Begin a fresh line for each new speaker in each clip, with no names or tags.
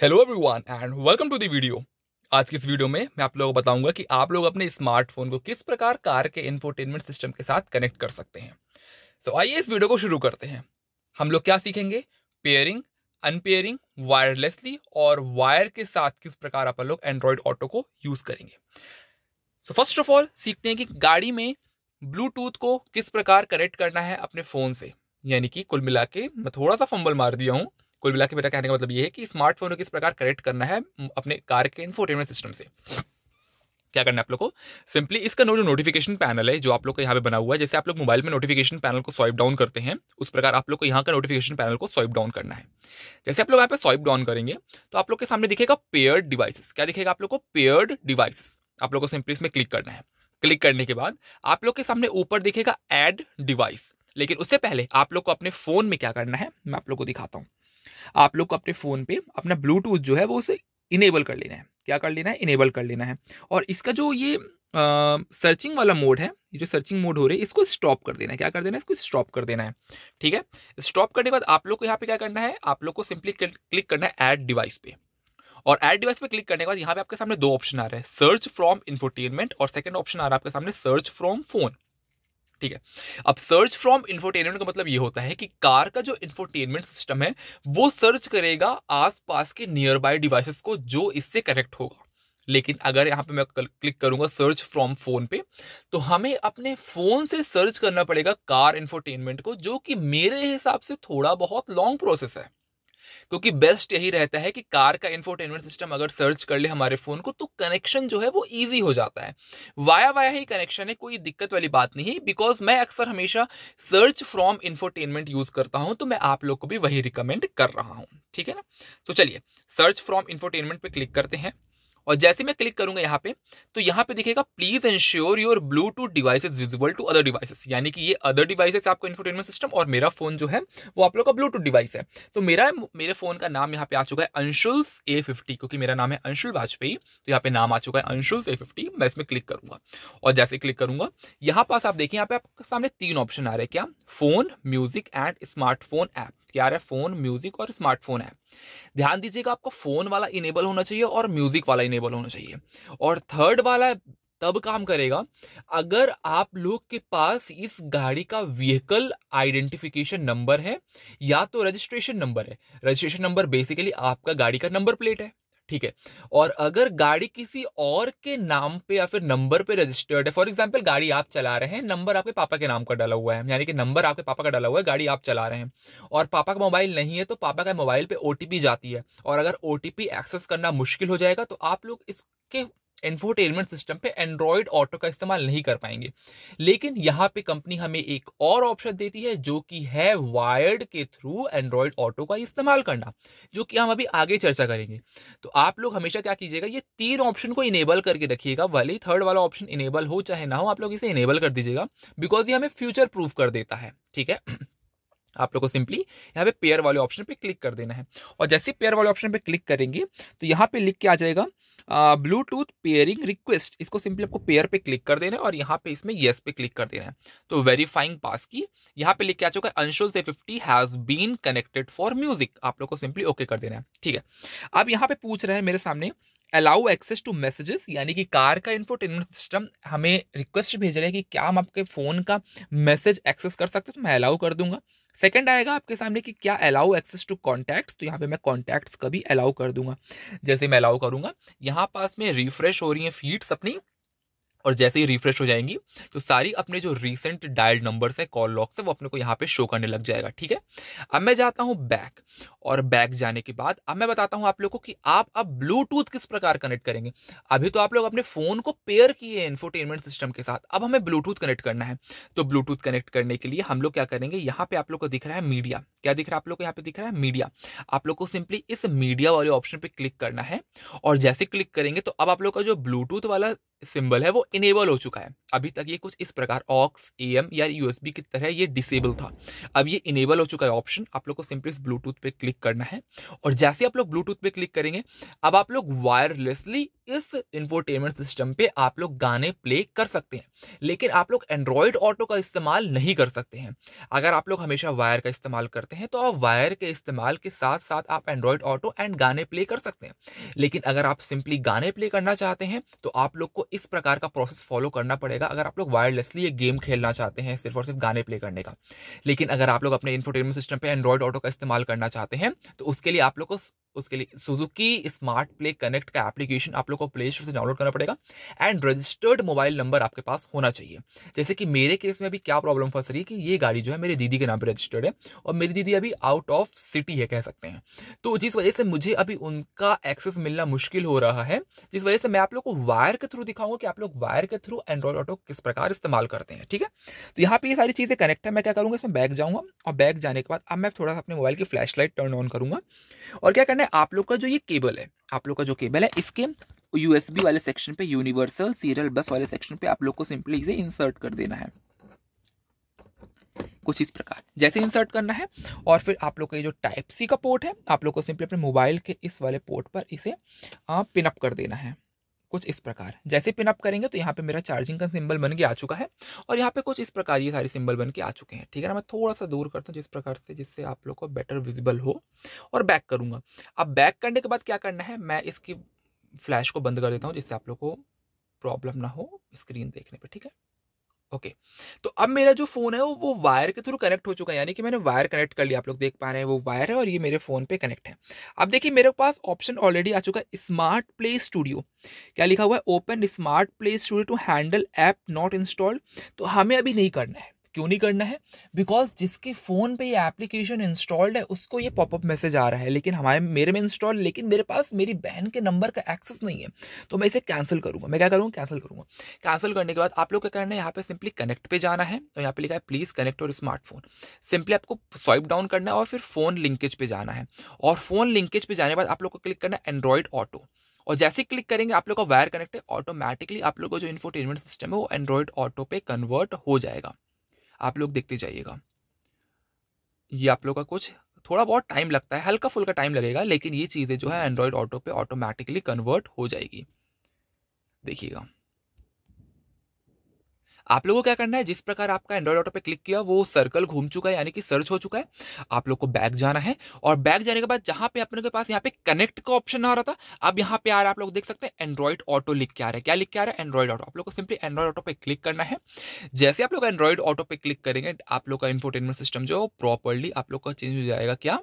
Hello everyone and welcome to the video आज की इस वीडियो में मैं आप लोगों को बताऊंगा कि आप लोग अपने स्मार्टफोन को किस प्रकार कार के इन्फोटेनमेंट सिस्टम के साथ कनेक्ट कर सकते हैं सो so, आइए इस वीडियो को शुरू करते हैं हम लोग क्या सीखेंगे पेयरिंग अनपेयरिंग वायरलेसली और वायर के साथ किस प्रकार आप लोग एंड्रॉयड ऑटो को यूज़ करेंगे सो फर्स्ट ऑफ ऑल सीखते हैं कि गाड़ी में ब्लूटूथ को किस प्रकार कनेक्ट करना है अपने फ़ोन से यानी कि कुल मिला के मैं थोड़ा सा फंबल मार दिया हूँ कुल मिला के मेरा कहने का मतलब ये है कि स्मार्टफोन को किस प्रकार कनेक्ट करना है अपने कार के इन्फोटेनमेंट सिस्टम से क्या करना है आप लोग को सिंपली इसका जो नोटिफिकेशन पैनल है जो आप लोग का यहाँ पे बना हुआ है जैसे आप लोग मोबाइल में नोटिफिकेशन पैनल को स्वाइप डाउन करते हैं उस प्रकार आप लोग को यहाँ का नोटिफिकेशन पैनल को स्वाइप डाउन करना है जैसे आप लोग यहाँ पे स्वाइप डाउन करेंगे तो आप लोग के सामने दिखेगा पेयर्ड डिवाइसेस क्या दिखेगा आप लोग को पेयर्ड डिवाइसेस आप लोग को सिंपली इसमें क्लिक करना है क्लिक करने के बाद आप लोग के सामने ऊपर दिखेगा एड डिवाइस लेकिन उससे पहले आप लोग को अपने फोन में क्या करना है मैं आप लोग को दिखाता हूँ आप लोग को अपने फ़ोन पे अपना ब्लूटूथ जो है वो उसे इनेबल कर लेना है क्या कर लेना है इनेबल कर लेना है और इसका जो ये सर्चिंग वाला मोड है ये जो सर्चिंग मोड हो रही है इसको स्टॉप कर देना है क्या कर देना है इसको स्टॉप कर देना है ठीक है स्टॉप करने के बाद आप लोग को यहाँ पे क्या करना है आप लोग को सिंपली क्लिक करना है ऐड डिवाइस पे और ऐड डिवाइस पे क्लिक करने के बाद यहाँ पे आपके सामने दो ऑप्शन आ रहे हैं सर्च फ्रॉम इन्फोटेनमेंट और सेकंड ऑप्शन आ रहा है आपके सामने सर्च फ्रॉम फोन ठीक है अब सर्च फ्रॉम इंफोटेनमेंट का मतलब ये होता है कि कार का जो इंफोटेनमेंट सिस्टम है वो सर्च करेगा आसपास के नियर बाय डिवाइसेस को जो इससे कनेक्ट होगा लेकिन अगर यहाँ पे मैं क्लिक करूंगा सर्च फ्रॉम फोन पे तो हमें अपने फोन से सर्च करना पड़ेगा कार इन्फोटेनमेंट को जो कि मेरे हिसाब से थोड़ा बहुत लॉन्ग प्रोसेस है क्योंकि बेस्ट यही रहता है कि कार का इन्फोटेनमेंट सिस्टम अगर सर्च कर ले हमारे फ़ोन को तो कनेक्शन जो है वो ईजी हो जाता है वाया वाया ही कनेक्शन है कोई दिक्कत वाली बात नहीं है बिकॉज मैं अक्सर हमेशा सर्च फ्रॉम इन्फोटेनमेंट यूज़ करता हूं तो मैं आप लोग को भी वही रिकमेंड कर रहा हूं ठीक है ना तो चलिए सर्च फ्रॉम इन्फोटेनमेंट पर क्लिक करते हैं और जैसे मैं क्लिक करूंगा यहाँ पे तो यहाँ पे दिखेगा please ensure your Bluetooth device is visible to other devices यानी कि ये अदर डिवाइसेस आपका इन्फोटेनमेंट सिस्टम और मेरा फोन जो है वो आप लोग का ब्लूटूथ डिवाइस है तो मेरा मेरे फोन का नाम यहाँ पे आ चुका है अंशुल्स ए फिफ्टी क्योंकि मेरा नाम है अंशुल वाजपेयी तो यहाँ पे नाम आ चुका है अंशुल्स ए फिफ्टी मैं इसमें क्लिक करूंगा और जैसे क्लिक करूंगा यहाँ पास आप देखिए यहाँ पे आपके सामने तीन ऑप्शन आ रहे हैं क्या phone music and smartphone app क्या है फोन म्यूजिक और स्मार्टफोन है ध्यान दीजिएगा आपको फोन वाला इनेबल होना चाहिए और म्यूजिक वाला इनेबल होना चाहिए और थर्ड वाला तब काम करेगा अगर आप लोग के पास इस गाड़ी का व्हीकल आइडेंटिफिकेशन नंबर है या तो रजिस्ट्रेशन नंबर है रजिस्ट्रेशन नंबर बेसिकली आपका गाड़ी का नंबर प्लेट है ठीक है और अगर गाड़ी किसी और के नाम पे या फिर नंबर पे रजिस्टर्ड है फॉर एग्जाम्पल गाड़ी आप चला रहे हैं नंबर आपके पापा के नाम का डाला हुआ है यानी कि नंबर आपके पापा का डाला हुआ है गाड़ी आप चला रहे हैं और पापा का मोबाइल नहीं है तो पापा का मोबाइल पे ओटीपी जाती है और अगर ओ एक्सेस करना मुश्किल हो जाएगा तो आप लोग इसके इन्फोटेनमेंट सिस्टम पे एंड्रॉयड ऑटो का इस्तेमाल नहीं कर पाएंगे लेकिन यहाँ पे कंपनी हमें एक और ऑप्शन देती है जो कि है वायर्ड के थ्रू एंड्रॉयड ऑटो का इस्तेमाल करना जो कि हम अभी आगे चर्चा करेंगे तो आप लोग हमेशा क्या कीजिएगा ये तीन ऑप्शन को इनेबल करके रखिएगा भले ही थर्ड वाला ऑप्शन इनेबल हो चाहे ना हो आप लोग इसे इनेबल कर दीजिएगा बिकॉज ये हमें फ्यूचर प्रूफ कर देता है ठीक है आप लोग को सिंपली यहाँ पे पेयर वाले ऑप्शन पे क्लिक कर देना है और जैसे पेयर वाले ऑप्शन पे क्लिक करेंगे तो यहाँ पे लिख के आ जाएगा ब्लूटूथ पेयरिंग रिक्वेस्ट इसको सिंपली आपको पेयर पे क्लिक कर देना है और यहाँ पे इसमें येस पे क्लिक कर देना है तो वेरीफाइंग पास की यहाँ पे लिख के आ चुका है अंशुल से fifty has been connected for music आप लोग को सिंपली ओके कर देना है ठीक है अब यहाँ पे पूछ रहे हैं मेरे सामने अलाउ एक्सेस टू मैसेजेस यानी कि कार का इन्फोटेनमेंट सिस्टम हमें रिक्वेस्ट भेज रहे हैं कि क्या हम आपके फ़ोन का मैसेज एक्सेस कर सकते हैं तो मैं अलाउ कर दूंगा सेकंड आएगा आपके सामने कि क्या अलाउ एक्सेस टू कॉन्टैक्ट्स तो यहाँ पे मैं कॉन्टैक्ट्स का भी अलाउ कर दूंगा जैसे मैं अलाउ करूंगा यहाँ पास में रिफ्रेश हो रही है फीड्स अपनी और जैसे ही रिफ्रेश हो जाएंगी तो सारी अपने जो रीसेंट डायल्ड नंबर है कॉल लॉक्स है वो अपने को यहाँ पे शो करने लग जाएगा ठीक है अब मैं जाता हूँ बैक और बैक जाने के बाद अब मैं बताता हूँ आप लोगों को कि आप अब ब्लूटूथ किस प्रकार कनेक्ट करेंगे अभी तो आप लोग अपने फ़ोन को पेयर किए हैं इन्फोटेनमेंट सिस्टम के साथ अब हमें ब्लूटूथ कनेक्ट करना है तो ब्लूटूथ कनेक्ट करने के लिए हम लोग क्या करेंगे यहाँ पे आप लोग को दिख रहा है मीडिया क्या दिख रहा है आप लोग को यहाँ पे दिख रहा है मीडिया आप लोग को सिंपली इस मीडिया वाले ऑप्शन पे क्लिक करना है और जैसे क्लिक करेंगे तो अब आप लोग का जो ब्लूटूथ वाला सिंबल है वो इनेबल हो चुका है अभी तक ये कुछ इस प्रकार ऑक्स ए एम या यूएसबी की तरह ये डिसेबल था अब ये इनेबल हो चुका है ऑप्शन आप लोग को सिंपली इस ब्लूटूथ पे क्लिक करना है और जैसे आप लोग ब्लूटूथ पे क्लिक करेंगे अब आप लोग वायरलेसली इस इंफोटेनमेंट सिस्टम पे आप लोग गाने प्ले कर सकते हैं लेकिन आप लोग एंड्रॉयड ऑटो का इस्तेमाल नहीं कर सकते हैं अगर आप लोग हमेशा वायर का इस्तेमाल करते हैं तो आप वायर के इस्तेमाल के साथ साथ आप एंड्रॉयड ऑटो एंड गाने प्ले कर सकते हैं लेकिन अगर आप सिंपली गाने प्ले करना चाहते हैं तो आप लोग को इस प्रकार का प्रोसेस फॉलो करना पड़ेगा अगर आप लोग वायरलेसली ये गेम खेलना चाहते हैं सिर्फ और सिर्फ गाने प्ले करने का लेकिन अगर आप लोग अपने इन्फोटेनमेंट सिस्टम पर एंड्रॉयड ऑटो का इस्तेमाल करना चाहते हैं तो उसके लिए आप लोग को उसके लिए सुजुकी स्मार्ट प्ले कनेक्ट का एप्लीकेशन आप लोग को प्ले स्टोर से डाउनलोड करना पड़ेगा एंड रजिस्टर्ड मोबाइल नंबर आपके पास होना चाहिए जैसे कि मेरे केस में अभी क्या प्रॉब्लम फंस रही है कि ये गाड़ी जो है मेरी दीदी के नाम पर रजिस्टर्ड है और मेरी दीदी अभी आउट ऑफ सिटी है कह सकते हैं तो जिस वजह से मुझे अभी उनका एक्सेस मिलना मुश्किल हो रहा है जिस वजह से मैं आप लोग को वायर के थ्रू दिखाऊंगा कि आप लोग वायर के थ्रू एंड्रॉयड ऑटो किस प्रकार इस्तेमाल करते हैं ठीक है तो यहाँ पर ये सारी चीज़ें कनेक्ट है मैं क्या करूँगा इसमें बैग जाऊँगा और बैग जाने के बाद अब मैं थोड़ा सा अपने मोबाइल की फ्लैश टर्न ऑन करूँगा और क्या करना है आप लोग का जो ये केबल है आप लोग का जो केबल है इसके यूएसबी वाले सेक्शन पे यूनिवर्सल सीरियल बस वाले सेक्शन पे आप लोग को सिंपली इसे इंसर्ट कर देना है कुछ इस प्रकार जैसे इंसर्ट करना है और फिर आप लोग का ये जो टाइप सी का पोर्ट है आप लोग को सिंपली अपने मोबाइल के इस वाले पोर्ट पर इसे पिनअप कर देना है कुछ इस प्रकार जैसे पिन अप करेंगे तो यहाँ पे मेरा चार्जिंग का सिंबल बन के आ चुका है और यहाँ पे कुछ इस प्रकार ये सारे सिंबल बन के आ चुके हैं ठीक है ना मैं थोड़ा सा दूर करता हूँ जिस प्रकार से जिससे आप लोग को बेटर विजिबल हो और बैक करूँगा अब बैक करने के बाद क्या करना है मैं इसकी फ्लैश को बंद कर देता हूँ जिससे आप लोग को प्रॉब्लम ना हो स्क्रीन देखने पर ठीक है ओके okay. तो अब मेरा जो फ़ोन है वो वायर के थ्रू कनेक्ट हो चुका है यानी कि मैंने वायर कनेक्ट कर लिया आप लोग देख पा रहे हैं वो वायर है और ये मेरे फ़ोन पे कनेक्ट है अब देखिए मेरे पास ऑप्शन ऑलरेडी आ चुका है स्मार्ट प्ले स्टूडियो क्या लिखा हुआ है open smart play studio to handle app not installed तो हमें अभी नहीं करना है क्यों नहीं करना है बिकॉज जिसके फ़ोन पे ये एप्लीकेशन इंस्टॉल्ड है उसको ये पॉपअप मैसेज आ रहा है लेकिन हमारे मेरे में इंस्टॉल लेकिन मेरे पास मेरी बहन के नंबर का एक्सेस नहीं है तो मैं इसे कैंसिल करूँगा मैं क्या करूँगा कैंसिल करूँगा कैंसिल करने के बाद आप लोग क्या करना है यहाँ पर सिंपली कनेक्ट पर जाना है और यहाँ पे लिखा है प्लीज़ कनेक्ट और स्मार्टफोन सिंपली आपको स्वाइप डाउन करना है और फिर फ़ोन लिंकेज पर जाना है और फ़ोन लिंकेज पर जाने के बाद आप लोग को क्लिक करना है एंड्रॉयड ऑटो और जैसे क्लिक करेंगे आप लोग का वायर कनेक्ट है ऑटोमेटिकली आप लोग का जो इन्फोटेनमेंट सिस्टम है वो एंड्रॉइड ऑटो पे कन्वर्ट हो जाएगा आप लोग देखते जाइएगा ये आप लोग का कुछ थोड़ा बहुत टाइम लगता है हल्का फुल्का टाइम लगेगा लेकिन ये चीज़ें जो है एंड्रॉयड ऑटो पे ऑटोमेटिकली कन्वर्ट हो जाएगी देखिएगा आप लोगों को क्या करना है जिस प्रकार आपका एंड्रॉइड ऑटो पे क्लिक किया वो सर्कल घूम चुका है यानी कि सर्च हो चुका है आप लोग को बैक जाना है और बैक जाने के बाद जहां पे अपने के पास यहाँ पे कनेक्ट का ऑप्शन आ रहा था अब यहाँ पे आ रहा है आप लोग देख सकते हैं एंड्रॉइड ऑटो लिख के आ रहा है क्या लिख के आ रहा है एंड्रॉइड ऑटो आप लोग को सिंपली एंड्रॉइड ऑटो पे क्लिक करना है जैसे आप लोग एंड्रॉइड ऑटो पे क्लिक करेंगे आप लोग का इंफोटेनमेंट सिस्टम जो प्रॉपरली आप लोग का चेंज हो जाएगा क्या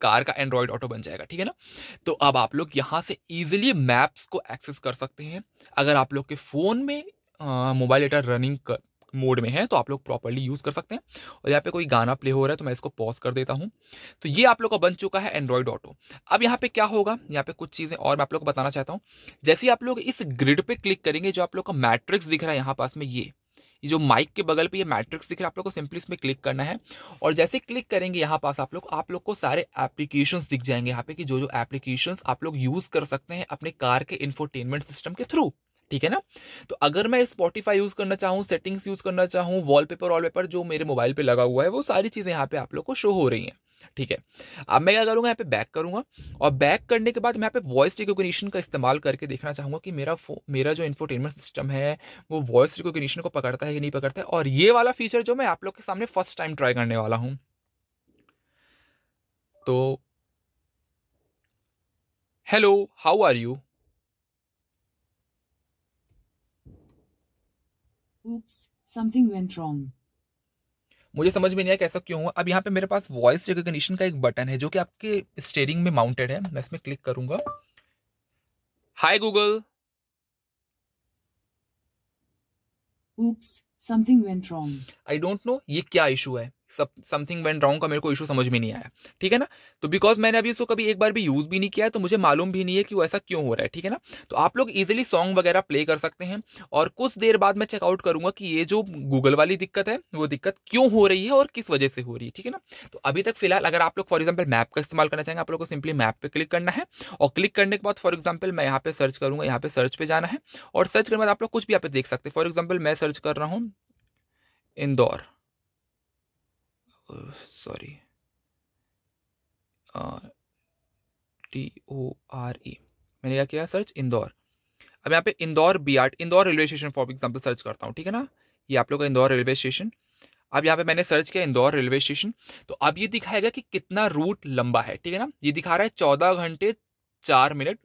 कार का एंड्रॉयड ऑटो बन जाएगा ठीक है ना तो अब आप लोग यहाँ से ईजिली मैप्स को एक्सेस कर सकते हैं अगर आप लोग के फ़ोन में मोबाइल डेटा रनिंग मोड में है तो आप लोग प्रॉपरली यूज़ कर सकते हैं और यहाँ पे कोई गाना प्ले हो रहा है तो मैं इसको पॉज कर देता हूँ तो ये आप लोग का बन चुका है एंड्रॉयड ऑटो अब यहाँ पे क्या होगा यहाँ पे कुछ चीज़ें और मैं आप लोग को बताना चाहता हूँ जैसे आप लोग इस ग्रिड पे क्लिक करेंगे जो आप लोग का मैट्रिक्स दिख रहा है यहाँ पास में ये ये जो माइक के बगल पे ये मैट्रिक्स दिख रहा है आप लोग को सिंपली इसमें क्लिक करना है और जैसे क्लिक करेंगे यहाँ पास आप लोग आप लोग को सारे एप्लीकेशंस दिख जाएंगे यहाँ पे कि जो जो एप्लीकेशंस आप लोग यूज़ कर सकते हैं अपने कार के इन्फोटेनमेंट सिस्टम के थ्रू ठीक है ना तो अगर मैं स्पॉटीफाई यूज़ करना चाहूँ सेटिंग्स यूज़ करना चाहूँ वॉलपेपर वॉलपेपर जो मेरे मोबाइल पे लगा हुआ है वो सारी चीज़ें यहाँ पे आप लोग को शो हो रही हैं ठीक है अब मैं क्या करूंगा यहाँ पे बैक करूंगा और बैक करने के बाद मैं यहाँ पे वॉइस रिकोगशन का इस्तेमाल करके देखना चाहूंगा कि मेरा मेरा जो इन्फोटेनमेंट सिस्टम है वो वॉइस रिकोगशन को पकड़ता है कि नहीं पकड़ता है और ये वाला फीचर जो मैं आप लोग के सामने फर्स्ट टाइम ट्राई करने वाला हूँ तो hello how are you Oops, something went wrong. मुझे समझ में नहीं आया कैसा क्यों हुआ अब यहाँ पे मेरे पास वॉइस रिकॉग्निशन का एक बटन है जो कि आपके स्टेयरिंग में माउंटेड है मैं इसमें क्लिक करूंगा hi Google something something went wrong ये क्या इशू है समथिंग वेंट रॉन्ग का मेरे को इशू समझ में नहीं आया ठीक है ना तो बिकॉज मैंने अभी इसको कभी एक बार भी यूज़ भी नहीं किया तो मुझे मालूम भी नहीं है कि वो ऐसा क्यों हो रहा है ठीक है ना तो आप लोग इजिली सॉन्ग वगैरह प्ले कर सकते हैं और कुछ देर बाद मैं चेकआउट करूंगा कि ये जो गूगल वाली दिक्कत है वो दिक्कत क्यों हो रही है और किस वजह से हो रही है ठीक है ना तो अभी तक फिलहाल अगर आप लोग फॉर एग्जाम्पल मैप का इस्तेमाल करना चाहेंगे आप लोग को सिंपली मैप पर क्लिक करना है और क्लिक करने के बाद फॉर एग्जाम्पल मैं यहाँ पे सर्च करूंगा यहाँ पे सर्च पे जाना है और सर्च करने के बाद आप लोग कुछ भी यहाँ पे देख सकते हैं फॉर एग्जाम्पल मैं सर्च कर रहा हूँ Indore sorry T O R E मैंने क्या किया सर्च इंदौर अब यहाँ पे Indore B R Indore railway station for example search करता हूँ ठीक है ना ये आप लोग का इंदौर रेलवे स्टेशन अब यहाँ पे मैंने सर्च किया इंदौर रेलवे स्टेशन तो अब ये दिखाएगा कि कितना रूट लंबा है ठीक है ना ये दिखा रहा है चौदह घंटे चार मिनट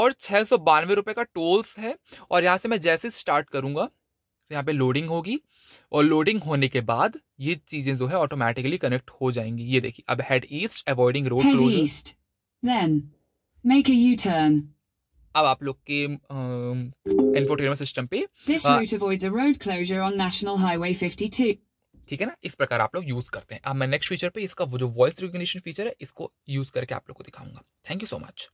और छः सौ बानवे रुपये का टोल्स है और यहाँ से मैं जैसे स्टार्ट करूँगा तो यहाँ पे लोडिंग होगी और लोडिंग होने के बाद ये चीजें जो है ऑटोमेटिकली कनेक्ट हो जाएंगी ये देखिए अब head east avoiding road east then make a U turn अब आप लोग के इन्फोटेनमेंट सिस्टम पे this route avoids a road closure on national highway 52 ठीक है ना इस प्रकार आप लोग यूज करते हैं अब मैं नेक्स्ट फीचर पे इसका वो जो वॉइस रिकॉग्निशन फीचर है इसको यूज करके आप लोग को दिखाऊंगा थैंक यू सो मच